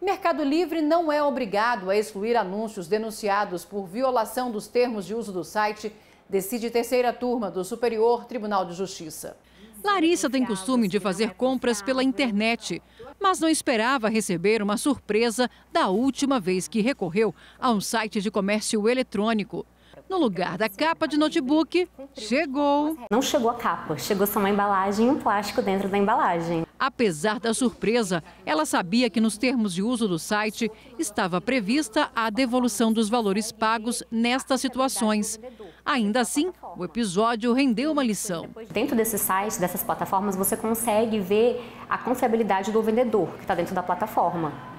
Mercado Livre não é obrigado a excluir anúncios denunciados por violação dos termos de uso do site, decide terceira turma do Superior Tribunal de Justiça. Larissa tem costume de fazer compras pela internet, mas não esperava receber uma surpresa da última vez que recorreu a um site de comércio eletrônico. No lugar da capa de notebook, chegou. Não chegou a capa, chegou só uma embalagem e um plástico dentro da embalagem. Apesar da surpresa, ela sabia que nos termos de uso do site estava prevista a devolução dos valores pagos nestas situações. Ainda assim, o episódio rendeu uma lição. Dentro desse site, dessas plataformas, você consegue ver a confiabilidade do vendedor que está dentro da plataforma.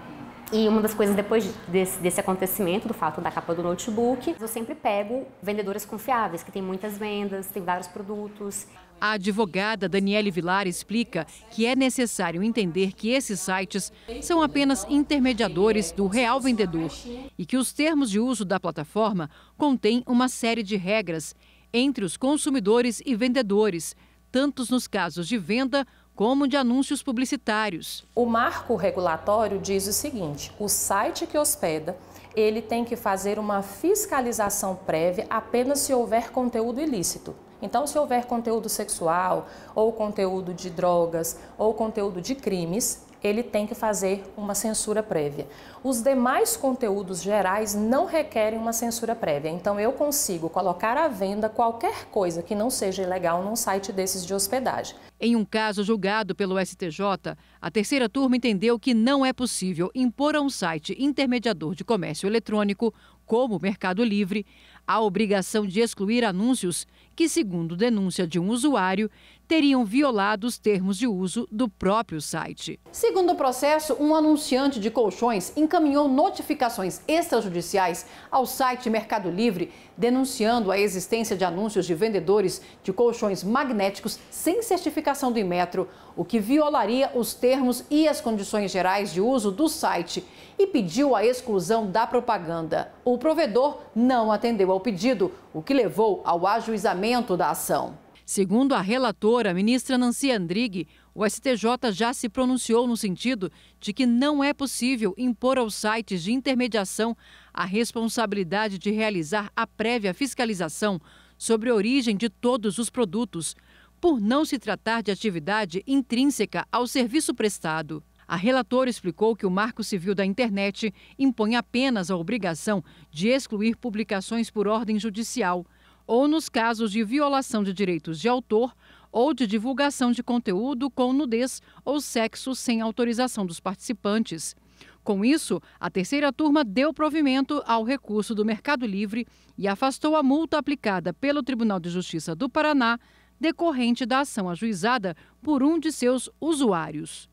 E uma das coisas depois desse, desse, acontecimento, do fato da capa do notebook, eu sempre pego vendedores confiáveis, que tem muitas vendas, tem vários produtos. A advogada Daniele Vilar explica que é necessário entender que esses sites são apenas intermediadores do real vendedor e que os termos de uso da plataforma contêm uma série de regras entre os consumidores e vendedores, tantos nos casos de venda como de anúncios publicitários. O marco regulatório diz o seguinte: o site que hospeda ele tem que fazer uma fiscalização prévia apenas se houver conteúdo ilícito. Então, se houver conteúdo sexual, ou conteúdo de drogas, ou conteúdo de crimes, ele tem que fazer uma censura prévia. Os demais conteúdos gerais não requerem uma censura prévia, então eu consigo colocar à venda qualquer coisa que não seja ilegal num site desses de hospedagem. Em um caso julgado pelo STJ, a terceira turma entendeu que não é possível impor a um site intermediador de comércio eletrônico, como o Mercado Livre, a obrigação de excluir anúncios que, segundo denúncia de um usuário, teriam violado os termos de uso do próprio site. Segundo o processo, um anunciante de colchões encaminhou notificações extrajudiciais ao site Mercado Livre, denunciando a existência de anúncios de vendedores de colchões magnéticos sem certificação do Imetro, o que violaria os termos e as condições gerais de uso do site e pediu a exclusão da propaganda. O provedor não atendeu ao pedido, o que levou ao ajuizamento da ação. Segundo a relatora, a ministra Nancy Andrighi, o STJ já se pronunciou no sentido de que não é possível impor aos sites de intermediação a responsabilidade de realizar a prévia fiscalização sobre a origem de todos os produtos, por não se tratar de atividade intrínseca ao serviço prestado. A relatora explicou que o Marco Civil da Internet impõe apenas a obrigação de excluir publicações por ordem judicial ou nos casos de violação de direitos de autor ou de divulgação de conteúdo com nudez ou sexo sem autorização dos participantes. Com isso, a terceira turma deu provimento ao recurso do Mercado Livre e afastou a multa aplicada pelo Tribunal de Justiça do Paraná decorrente da ação ajuizada por um de seus usuários.